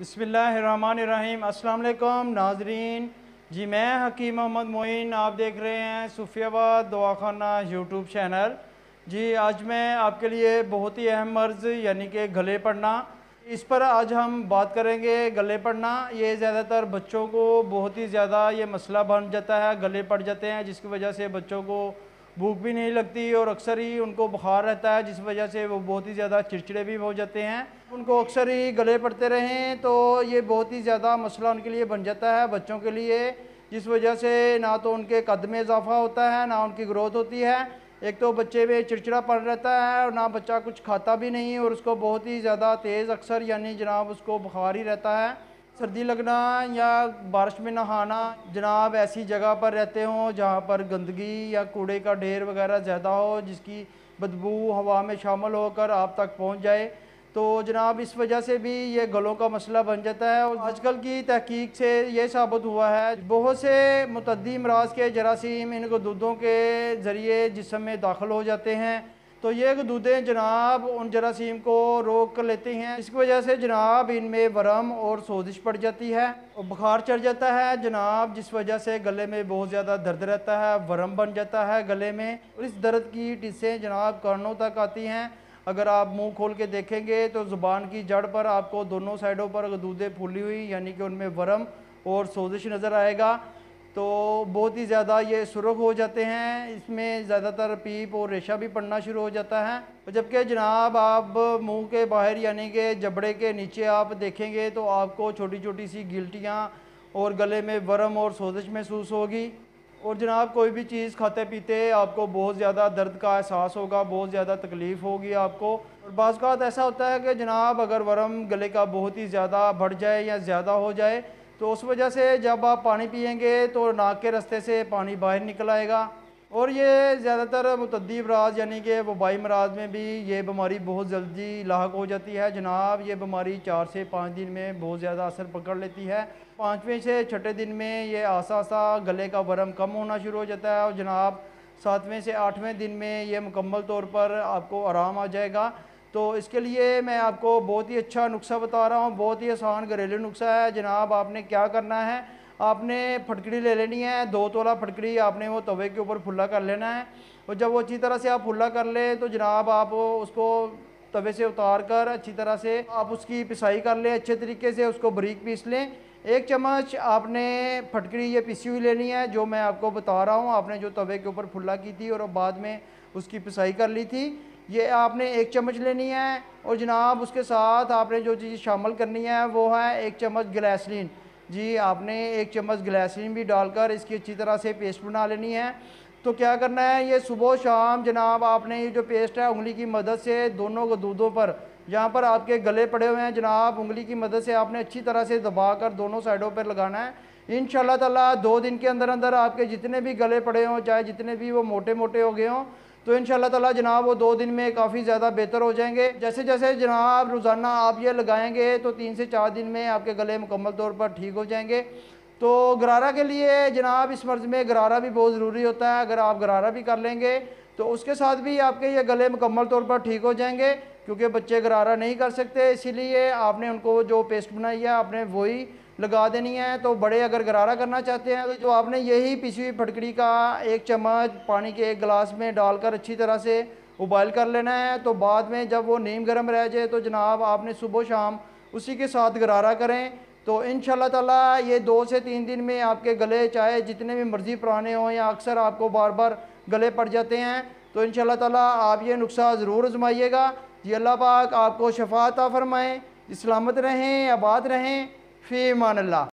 बसमीम् अल्लाम नाजरीन जी मैं हकीम मोहम्मद मोइन आप देख रहे हैं सूफियाबाद दवाखाना यूट्यूब चैनल जी आज मैं आपके लिए बहुत ही अहम मर्ज़ यानी कि गले पढ़ना इस पर आज हम बात करेंगे गले पढ़ना ये ज़्यादातर बच्चों को बहुत ही ज़्यादा ये मसला बन जाता है गले पड़ जाते हैं जिसकी वजह से बच्चों को भूख भी नहीं लगती और अक्सर ही उनको बुखार रहता है जिस वजह से वो बहुत ही ज़्यादा चिड़चिड़े भी हो जाते हैं उनको अक्सर ही गले पड़ते रहें तो ये बहुत ही ज़्यादा मसला उनके लिए बन जाता है बच्चों के लिए जिस वजह से ना तो उनके कद में इजाफा होता है ना उनकी ग्रोथ होती है एक तो बच्चे में चिड़चिड़ा पड़ रहता है और ना बच्चा कुछ खाता भी नहीं और उसको बहुत ही ज़्यादा तेज़ अक्सर यानी जनाब उसको बुखार ही रहता है सर्दी लगना या बारिश में नहाना जनाब ऐसी जगह पर रहते हों जहाँ पर गंदगी या कूड़े का ढेर वगैरह ज़्यादा हो जिसकी बदबू हवा में शामिल होकर आप तक पहुँच जाए तो जनाब इस वजह से भी ये गलों का मसला बन जाता है और आजकल की तहकीक से ये साबित हुआ है बहुत से मतदी अमराज के जरासीम इन गदूदों के ज़रिए जिसम में दाखिल हो जाते हैं तो ये गदूदें जनाब उन जरासीम को रोक लेते हैं इसकी वजह से जनाब इनमें वरम और सोजिश पड़ जाती है और बुखार चढ़ जाता है जनाब जिस वजह से गले में बहुत ज़्यादा दर्द रहता है वरम बन जाता है गले में और इस दर्द की टिस्सें जनाब कानों तक आती हैं अगर आप मुंह खोल के देखेंगे तो ज़ुबान की जड़ पर आपको दोनों साइडों पर गदूदें फूली हुई यानी कि उनमें वरम और सोजिश नज़र आएगा तो बहुत ही ज़्यादा ये सुरख हो जाते हैं इसमें ज़्यादातर पीप और रेशा भी पड़ना शुरू हो जाता है जबकि जनाब आप मुंह के बाहर यानी कि जबड़े के नीचे आप देखेंगे तो आपको छोटी छोटी सी गिल्टियाँ और गले में वर्म और सोजिश महसूस होगी और जनाब कोई भी चीज़ खाते पीते आपको बहुत ज़्यादा दर्द का एहसास होगा बहुत ज़्यादा तकलीफ़ होगी आपको और बाज़ ऐसा होता है कि जनाब अगर वर्म गले का बहुत ही ज़्यादा बढ़ जाए या ज़्यादा हो जाए तो उस वजह से जब आप पानी पियेंगे तो नाक के रास्ते से पानी बाहर निकल आएगा और ये ज़्यादातर मतदी अमराज यानी कि वबाई मराज में भी ये बीमारी बहुत जल्दी लाक हो जाती है जनाब ये बीमारी चार से पाँच दिन में बहुत ज़्यादा असर पकड़ लेती है पाँचवें से छठे दिन में ये आसा आसा गले का वरम कम होना शुरू हो जाता है और जनाब सातवें से आठवें दिन में ये मुकम्मल तौर पर आपको आराम आ जाएगा तो इसके लिए मैं आपको बहुत ही अच्छा नुस्खा बता रहा हूँ बहुत ही आसान घरेलू नुस्खा है जनाब आपने क्या करना है आपने फटकड़ी ले लेनी है दो तोला फटकड़ी आपने वो तवे के ऊपर फुल्ला कर लेना है और जब वो अच्छी तरह से आप फुल्ला कर लें तो जनाब आप उसको तवे से उतार कर अच्छी तरह से आप उसकी पिसाई कर लें अच्छे तरीके से उसको बरीक पीस लें एक चम्मच आपने फटकड़ी ये पिसी हुई लेनी है जो मैं आपको बता रहा हूँ आपने जो तवे के ऊपर फुल्ला की थी और बाद में उसकी पिसाई कर ली थी ये आपने एक चम्मच लेनी है और जनाब उसके साथ आपने जो चीज़ शामिल करनी है वो है एक चम्मच ग्लैसलिन जी आपने एक चम्मच ग्लैसलिन भी डालकर इसकी अच्छी तरह से पेस्ट बना लेनी है तो क्या करना है ये सुबह शाम जनाब आपने ये जो पेस्ट है उंगली की मदद से दोनों दूधों पर जहाँ पर आपके गले पड़े हुए हैं जनाब उंगली की मदद से आपने अच्छी तरह से दबा कर दोनों साइडों पर लगाना है इन तला दो दिन के अंदर अंदर आपके जितने भी गले पड़े हों चाहे जितने भी वो मोटे मोटे हो गए हों तो इन ताला जनाब वो दो दिन में काफ़ी ज़्यादा बेहतर हो जाएंगे जैसे जैसे जनाब रोज़ाना आप ये लगाएंगे तो तीन से चार दिन में आपके गले मुकम्मल तौर पर ठीक हो जाएंगे तो गरारा के लिए जनाब इस मर्ज़ में गरारा भी बहुत ज़रूरी होता है अगर आप गरारा भी कर लेंगे तो उसके साथ भी आपके ये गले मुकम्मल तौर पर ठीक हो जाएंगे क्योंकि बच्चे गरारा नहीं कर सकते इसीलिए आपने उनको जो पेस्ट बनाई है आपने वही लगा देनी है तो बड़े अगर गरारा करना चाहते हैं तो जो आपने यही पिसी हुई फटकड़ी का एक चम्मच पानी के एक गिलास में डालकर अच्छी तरह से उबाइल कर लेना है तो बाद में जब वो नीम गर्म रह जाए तो जनाब आपने सुबह शाम उसी के साथ गरारा करें तो इन ताला ये दो से तीन दिन में आपके गले चाहे जितने भी मर्ज़ी पुराने हों या अक्सर आपको बार बार गले पड़ जाते हैं तो इन ताला आप ये नुस्खा ज़रूर आजमाइएगा जी अल्लाह पाक आपको शफाता फ़रमाएँ सलामत रहें आबाद रहें fîmânillâh.